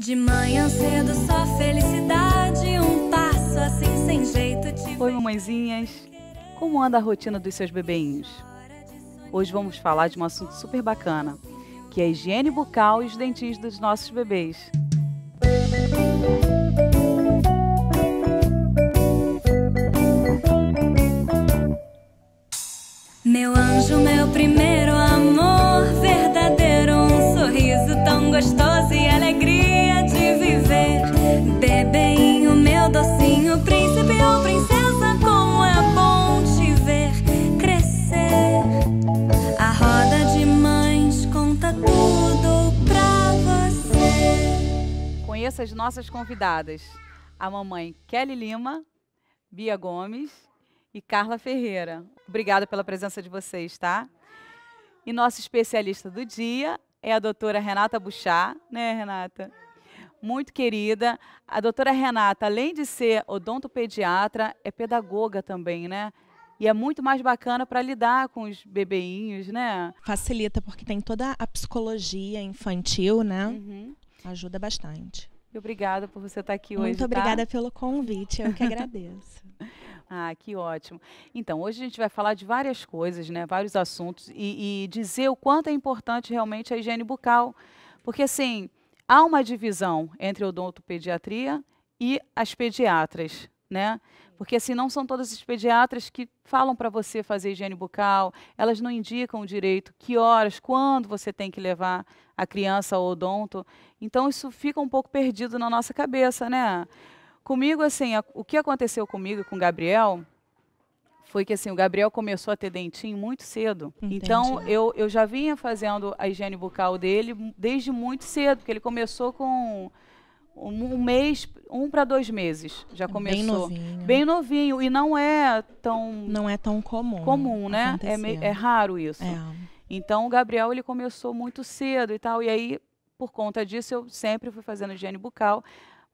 De manhã cedo só felicidade, um passo assim sem jeito de. Oi mamãezinhas, como anda a rotina dos seus bebêinhos? Hoje vamos falar de um assunto super bacana, que é a higiene bucal e os dentinhos dos nossos bebês. Meu anjo, meu primeiro essas nossas convidadas, a mamãe Kelly Lima, Bia Gomes e Carla Ferreira. Obrigada pela presença de vocês, tá? E nosso especialista do dia é a doutora Renata Buchá, né, Renata? Muito querida. A doutora Renata, além de ser odontopediatra, é pedagoga também, né? E é muito mais bacana para lidar com os bebeinhos, né? Facilita, porque tem toda a psicologia infantil, né? Uhum. Ajuda bastante. E obrigada por você estar aqui hoje. Muito tá? obrigada tá? pelo convite, eu que agradeço. ah, que ótimo. Então, hoje a gente vai falar de várias coisas, né? Vários assuntos e, e dizer o quanto é importante realmente a higiene bucal. Porque, assim, há uma divisão entre odontopediatria e as pediatras, né? Porque assim, não são todas as pediatras que falam para você fazer higiene bucal, elas não indicam direito que horas, quando você tem que levar a criança ao odonto. Então isso fica um pouco perdido na nossa cabeça, né? Comigo, assim, a, o que aconteceu comigo com o Gabriel foi que assim, o Gabriel começou a ter dentinho muito cedo. Entendi. Então eu, eu já vinha fazendo a higiene bucal dele desde muito cedo, porque ele começou com um, um mês, um para dois meses já é começou. Bem novinho. Bem novinho e não é tão não é tão comum. Comum, né? É, é raro isso. É. Então o Gabriel ele começou muito cedo e tal e aí por conta disso eu sempre fui fazendo higiene bucal.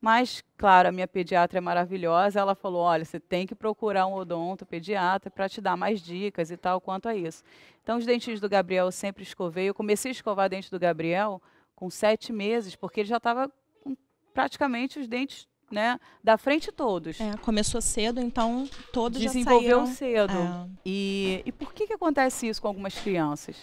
Mas, claro, a minha pediatra é maravilhosa. Ela falou: olha, você tem que procurar um odonto pediatra para te dar mais dicas e tal quanto a isso. Então, os dentes do Gabriel eu sempre escovei. Eu comecei a escovar dente do Gabriel com sete meses, porque ele já estava praticamente os dentes né, da frente todos. É, começou cedo, então todos desenvolveu cedo. É. E, e por que, que acontece isso com algumas crianças?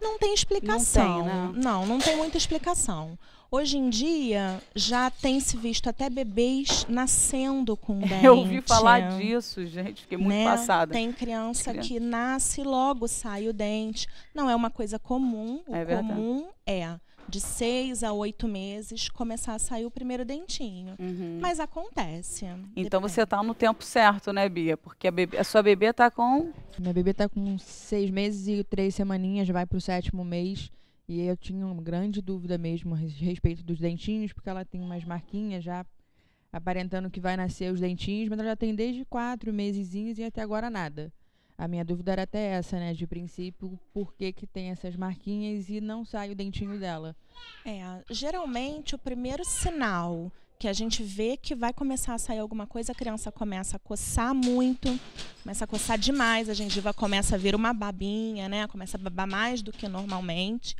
Não tem explicação. Não, tem, né? não, não tem muita explicação. Hoje em dia, já tem se visto até bebês nascendo com dente. Eu ouvi falar disso, gente, fiquei muito né? passada. Tem criança, criança, que nasce logo sai o dente. Não é uma coisa comum, o é comum verdade. é de seis a oito meses começar a sair o primeiro dentinho. Uhum. Mas acontece. Então depende. você tá no tempo certo, né, Bia? Porque a, bebê, a sua bebê tá com. Minha bebê tá com seis meses e três semaninhas, vai pro sétimo mês. E eu tinha uma grande dúvida mesmo a respeito dos dentinhos, porque ela tem umas marquinhas já aparentando que vai nascer os dentinhos, mas ela já tem desde quatro mesezinhos e até agora nada. A minha dúvida era até essa, né? De princípio, por que, que tem essas marquinhas e não sai o dentinho dela? É, geralmente o primeiro sinal que a gente vê que vai começar a sair alguma coisa, a criança começa a coçar muito, começa a coçar demais, a gengiva começa a vir uma babinha, né? Começa a babar mais do que normalmente.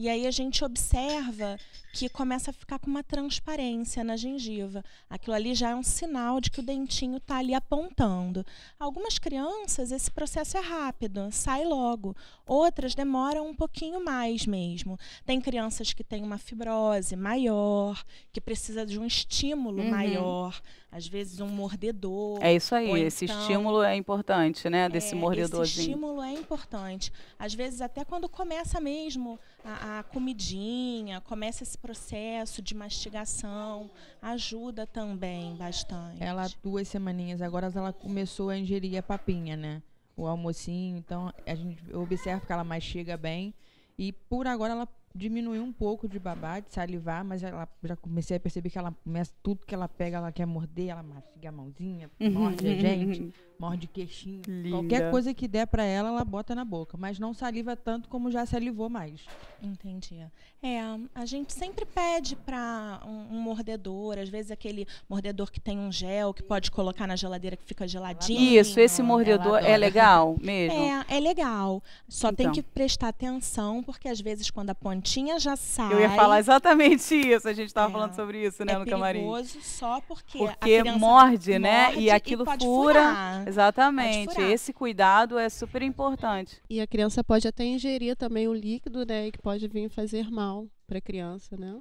E aí a gente observa que começa a ficar com uma transparência na gengiva. Aquilo ali já é um sinal de que o dentinho está ali apontando. Algumas crianças, esse processo é rápido, sai logo. Outras demoram um pouquinho mais mesmo. Tem crianças que têm uma fibrose maior, que precisa de um estímulo uhum. maior, às vezes um mordedor. É isso aí, esse então estímulo é importante, né? Desse é, mordedorzinho. Esse estímulo é importante. Às vezes, até quando começa mesmo a, a a comidinha, começa esse processo de mastigação, ajuda também bastante. Ela duas semaninhas agora ela começou a ingerir a papinha, né? O almocinho, então a gente observa que ela mastiga bem e por agora ela diminuiu um pouco de babar, de salivar, mas ela já comecei a perceber que ela começa tudo que ela pega, ela quer morder, ela mastiga a mãozinha, morde a gente. morde queixinho. Linda. Qualquer coisa que der para ela, ela bota na boca, mas não saliva tanto como já salivou mais. Entendi. É, a gente sempre pede para um, um, mordedor, às vezes aquele mordedor que tem um gel que pode colocar na geladeira que fica geladinho. Isso, esse mordedor é legal mesmo. É, é legal. Só então. tem que prestar atenção porque às vezes quando a pontinha já sai. Eu ia falar exatamente isso. A gente estava é, falando sobre isso, né, é no camarim. É perigoso só porque porque morde, morde, né? E, e aquilo fura. Furar. Exatamente. Esse cuidado é super importante. E a criança pode até ingerir também o líquido, né? Que pode vir fazer mal para a criança, né?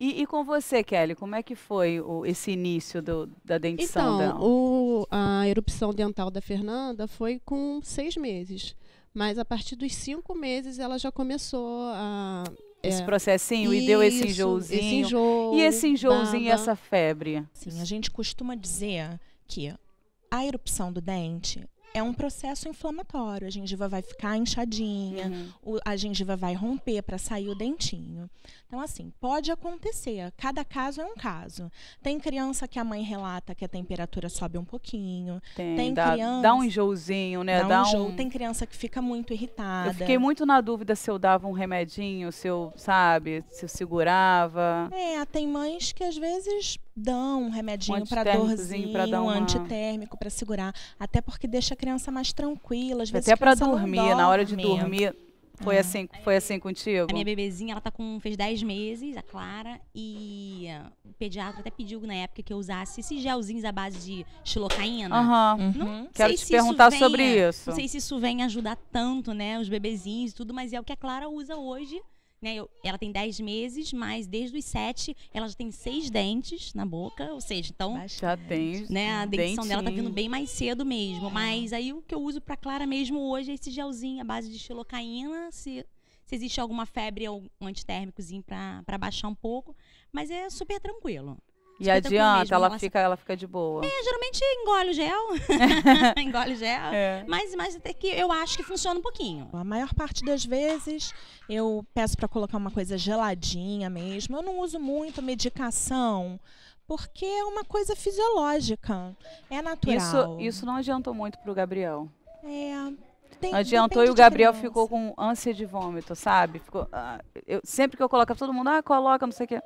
E, e, com você, Kelly, como é que foi o, esse início do, da dentição então, dela? a erupção dental da Fernanda foi com seis meses. Mas a partir dos cinco meses ela já começou a. Esse é, processinho isso, e deu esse enjoozinho. Esse enjoo, e esse enjoozinho e essa febre. Sim, a gente costuma dizer que a erupção do dente é um processo inflamatório. A gengiva vai ficar inchadinha, uhum. o, a gengiva vai romper para sair o dentinho. Então, assim, pode acontecer. Cada caso é um caso. Tem criança que a mãe relata que a temperatura sobe um pouquinho. Tem, tem dá, criança. Dá um enjoozinho, né? Dá, um, enjoo, um Tem criança que fica muito irritada. Eu fiquei muito na dúvida se eu dava um remedinho, se eu, sabe, se eu segurava. É, tem mães que às vezes dão um remedinho um para dorzinho, pra dar uma... um antitérmico para segurar, até porque deixa a criança mais tranquila, às vezes até para dormir, dorme. na hora de dormir. Foi é. assim, foi assim contigo? A minha bebezinha, ela tá com fez 10 meses, a Clara, e o pediatra até pediu na época que eu usasse esses gelzinhos à base de xilocaína. Aham. Não uhum. Quero te perguntar isso sobre isso. Não sei se isso vem ajudar tanto, né, os bebezinhos e tudo, mas é o que a Clara usa hoje né, eu, ela tem 10 meses, mas desde os 7 ela já tem seis dentes na boca, ou seja, então. Já tem. Né, a dentição dentinho. dela tá vindo bem mais cedo mesmo. É. Mas aí o que eu uso para Clara mesmo hoje é esse gelzinho, a base de xilocaína, se, se existe alguma febre ou um antitérmicozinho para baixar um pouco. Mas é super tranquilo. E é adianta, mesmo, ela, assim. fica, ela fica de boa. É, geralmente engole o gel. engole o gel. É. Mas, mas até que eu acho que funciona um pouquinho. A maior parte das vezes eu peço para colocar uma coisa geladinha mesmo. Eu não uso muito medicação porque é uma coisa fisiológica, é natural. Isso, isso não adiantou muito pro Gabriel. É. Tem, não adiantou e o Gabriel ficou com ânsia de vômito, sabe? Ficou, ah, eu, sempre que eu coloco todo mundo, ah, coloca, não sei o quê.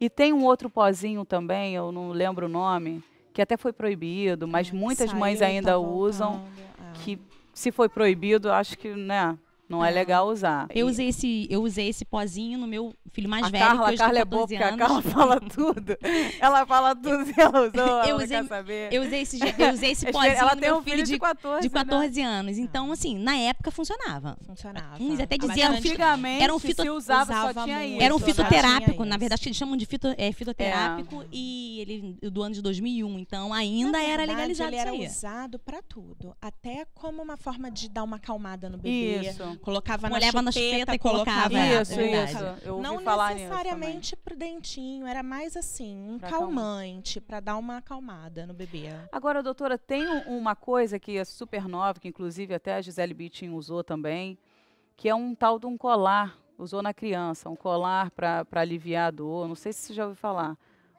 E tem um outro pozinho também, eu não lembro o nome, que até foi proibido, mas muitas Saiu, mães ainda tá usam, é. que se foi proibido, acho que, né, não é, é legal usar. Eu usei esse, eu usei esse pozinho no meu filho mais a velho. Carla, que hoje a Carla tá é boa, porque a Carla fala tudo. Ela fala tudo e ela usou, eu usei, quer saber. Eu usei esse, eu usei esse é, pozinho ela tem um filho, de, 14, de 14 né? anos. Ah. Então, assim, na época funcionava. Funcionava. até ah, diziam. Antigamente, era um fito, se usava, usava só tinha isso. Era um né? fitoterápico, na verdade, eles chamam de fito, é, fitoterápico é. e ele do ano de 2001. Então, ainda era legalizado ele era usado para tudo. Até como uma forma de dar uma acalmada no bebê. Isso Colocava na chupeta, na chupeta e colocava. Isso, isso. Eu Não necessariamente pro dentinho, era mais assim, um pra calmante, para dar uma acalmada no bebê. Agora, doutora, tem uma coisa que é super nova, que inclusive até a Gisele Bittin usou também, que é um tal de um colar, usou na criança, um colar para aliviar a dor, não sei se você já ouviu falar,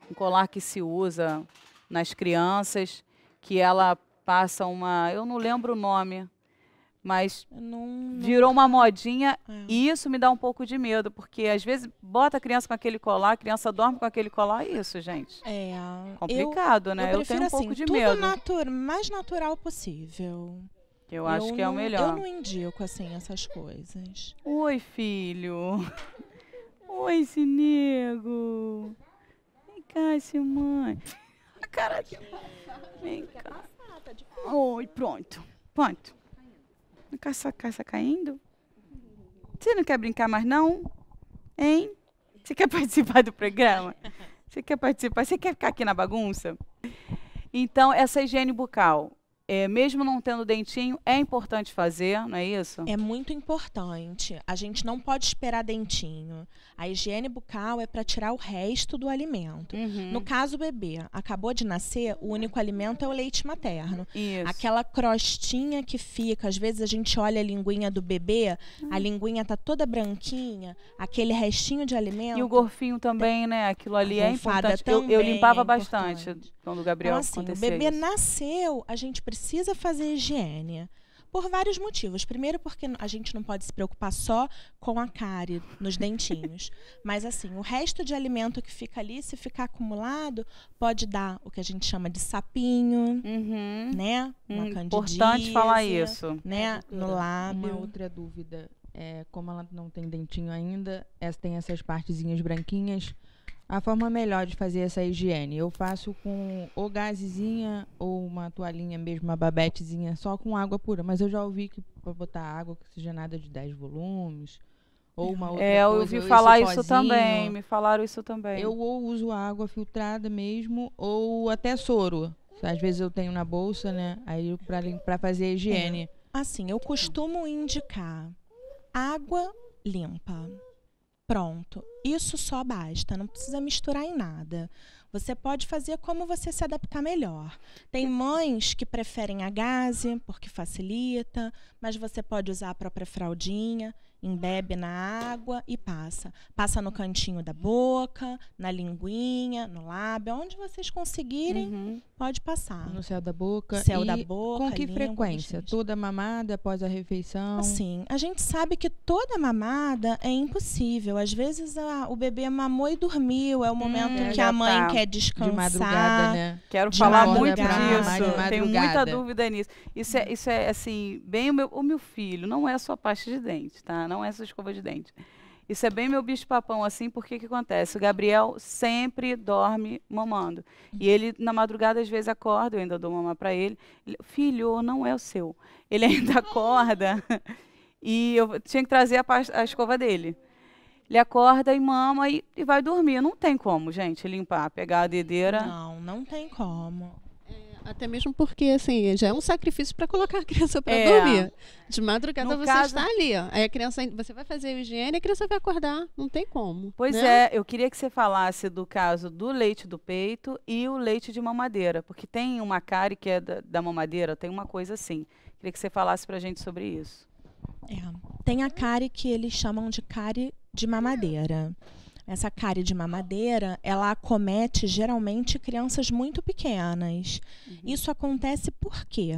um colar que se usa nas crianças, que ela passa uma, eu não lembro o nome, mas não, não... virou uma modinha é. e isso me dá um pouco de medo, porque às vezes bota a criança com aquele colar, a criança dorme com aquele colar, é isso, gente. É. Complicado, eu, né? Eu, eu tenho um assim, pouco de tudo medo. Natura, mais natural possível. Eu acho eu que não, é o melhor. Eu não indico, assim, essas coisas. Oi, filho. Oi, Cinego. Vem cá, mãe, A cara de... Vem cá. Oi, pronto. Pronto caça, caça caindo? Você não quer brincar mais, não? Hein? Você quer participar do programa? Você quer participar? Você quer ficar aqui na bagunça? Então, essa higiene bucal, é, mesmo não tendo dentinho, é importante fazer, não é isso? É muito importante. A gente não pode esperar dentinho. A higiene bucal é para tirar o resto do alimento. Uhum. No caso, o bebê acabou de nascer, o único alimento é o leite materno. Isso. Aquela crostinha que fica, às vezes a gente olha a linguinha do bebê, uhum. a hum. linguinha tá toda branquinha, aquele restinho de alimento. E o gorfinho também, né? Aquilo ali é importante. Eu, eu, é limpava é importante. bastante quando o Gabriel então, assim, aconteceu. O bebê isso. nasceu, a gente precisa fazer higiene. Por vários motivos. Primeiro, porque a gente não pode se preocupar só com a cárie nos dentinhos. Mas, assim, o resto de alimento que fica ali, se ficar acumulado, pode dar o que a gente chama de sapinho, uhum. né? Uma hum, Importante falar né? isso. É, né? No lábio. Uma outra dúvida. É, como ela não tem dentinho ainda, essa, é, tem essas partezinhas branquinhas a forma melhor de fazer essa higiene, eu faço com ou gazezinha ou uma toalhinha mesmo, uma babetezinha, só com água pura. Mas eu já ouvi que para botar água oxigenada de 10 volumes, ou uma outra É, eu ouvi coisa, falar isso também, me falaram isso também. Eu ou uso água filtrada mesmo, ou até soro. Às vezes eu tenho na bolsa, né? Aí para fazer a higiene. É. Assim, eu costumo indicar água limpa Pronto, isso só basta, não precisa misturar em nada. Você pode fazer como você se adaptar melhor. Tem mães que preferem a gase, porque facilita, mas você pode usar a própria fraldinha embebe na água e passa. Passa no cantinho da boca, na linguinha, no lábio, onde vocês conseguirem, uhum. pode passar. No céu da boca. Céu e da boca. Com que língua, frequência? Gente. Toda mamada após a refeição? Assim, a gente sabe que toda mamada é impossível. Às vezes a, o bebê mamou e dormiu, é o hum, momento hum, que a mãe tá. quer descansar. De madrugada, né? Quero de falar muito disso. Tenho muita dúvida nisso. Isso é, isso é assim, bem o meu, o meu filho, não é só parte de dente, tá? não essa escova de dente. Isso é bem meu bicho-papão, assim, porque que acontece? O Gabriel sempre dorme mamando. E ele, na madrugada, às vezes acorda, eu ainda dou mamar para ele. ele. Filho, não é o seu. Ele ainda acorda e eu tinha que trazer a, a escova dele. Ele acorda e mama e, e, vai dormir. Não tem como, gente, limpar, pegar a dedeira. Não, não tem como. Até mesmo porque, assim, já é um sacrifício para colocar a criança para é. dormir. De madrugada no você caso... está ali. Ó. Aí a criança, você vai fazer a higiene, a criança vai acordar. Não tem como. Pois né? é, eu queria que você falasse do caso do leite do peito e o leite de mamadeira. Porque tem uma cárie que é da, da mamadeira, tem uma coisa assim. Queria que você falasse para a gente sobre isso. É. Tem a cárie que eles chamam de cárie de mamadeira. É. Essa cárie de mamadeira, ela acomete geralmente crianças muito pequenas. Uhum. Isso acontece por quê?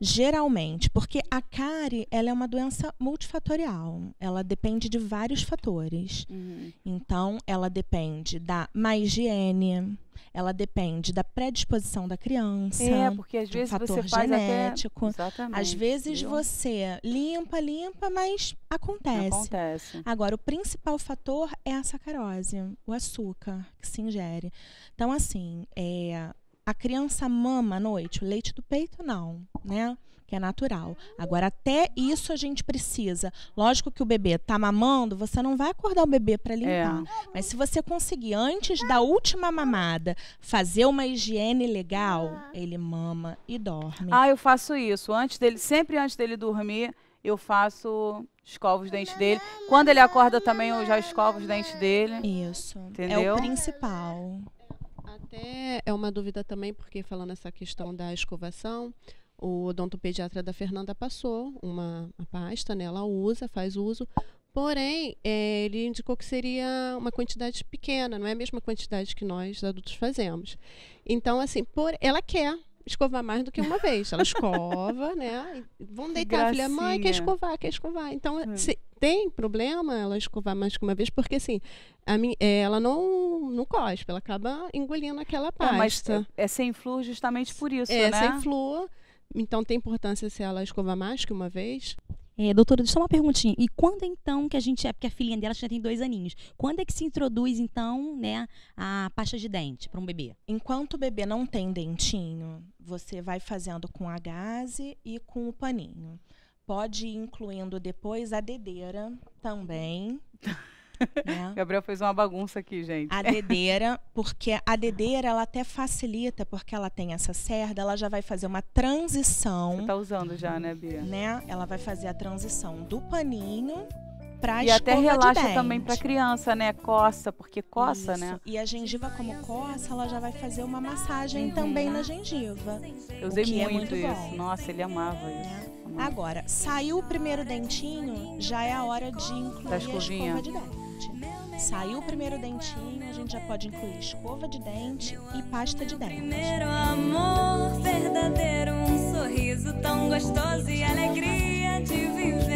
Geralmente, porque a cárie ela é uma doença multifatorial. Ela depende de vários fatores. Uhum. Então, ela depende da má higiene, ela depende da predisposição da criança. É, porque às vezes fator você faz genético. Até... Exatamente. Às vezes viu? você limpa, limpa, mas acontece. Acontece. Agora, o principal fator é a sacarose, o açúcar que se ingere. Então, assim, é, a criança mama à noite? O leite do peito não, né? Que é natural. Agora, até isso a gente precisa. Lógico que o bebê tá mamando, você não vai acordar o bebê para limpar. É. Mas se você conseguir, antes da última mamada, fazer uma higiene legal, ele mama e dorme. Ah, eu faço isso. Antes dele, sempre antes dele dormir, eu faço escovo os dentes dele. Quando ele acorda também, eu já escovo os dentes dele. Isso. Entendeu? É o principal até é uma dúvida também, porque falando essa questão da escovação, o odontopediatra da Fernanda passou uma, uma pasta, né? ela usa, faz uso, porém, é, ele indicou que seria uma quantidade pequena, não é a mesma quantidade que nós adultos fazemos. Então, assim, por, ela quer, escovar mais do que uma vez. Ela escova, né? Vamos deitar, a filha, mãe quer escovar, quer escovar. Então, hum. se tem problema ela escovar mais que uma vez, porque assim, a minha, é, ela não, não cospe, ela acaba engolindo aquela pasta. mas é, é sem flúor justamente por isso, é, né? É, sem flúor. Então, tem importância se ela escovar mais que uma vez? É, doutora, deixa uma perguntinha. E quando então que a gente. É porque a filhinha dela já tem dois aninhos. Quando é que se introduz, então, né, a pasta de dente para um bebê? Enquanto o bebê não tem dentinho, você vai fazendo com a gaze e com o paninho. Pode ir incluindo depois a dedeira também. Né? Gabriel fez uma bagunça aqui, gente. A dedeira, porque a dedeira ela até facilita, porque ela tem essa cerda, ela já vai fazer uma transição. Você tá usando já, né, Bia? Né? Ela vai fazer a transição do paninho para e até relaxa também para criança, né? Coça, porque coça, Isso. né? E a gengiva como coça, ela já vai fazer uma massagem uhum. também na gengiva. Eu usei é muito, é muito, isso. Bom. Nossa, ele amava né? isso. Agora, saiu o primeiro dentinho, já é a hora de incluir a escova de dente. Saiu o primeiro dentinho, a gente já pode incluir escova de dente e pasta de dente. Primeiro amor verdadeiro, um sorriso tão gostoso e alegria de viver.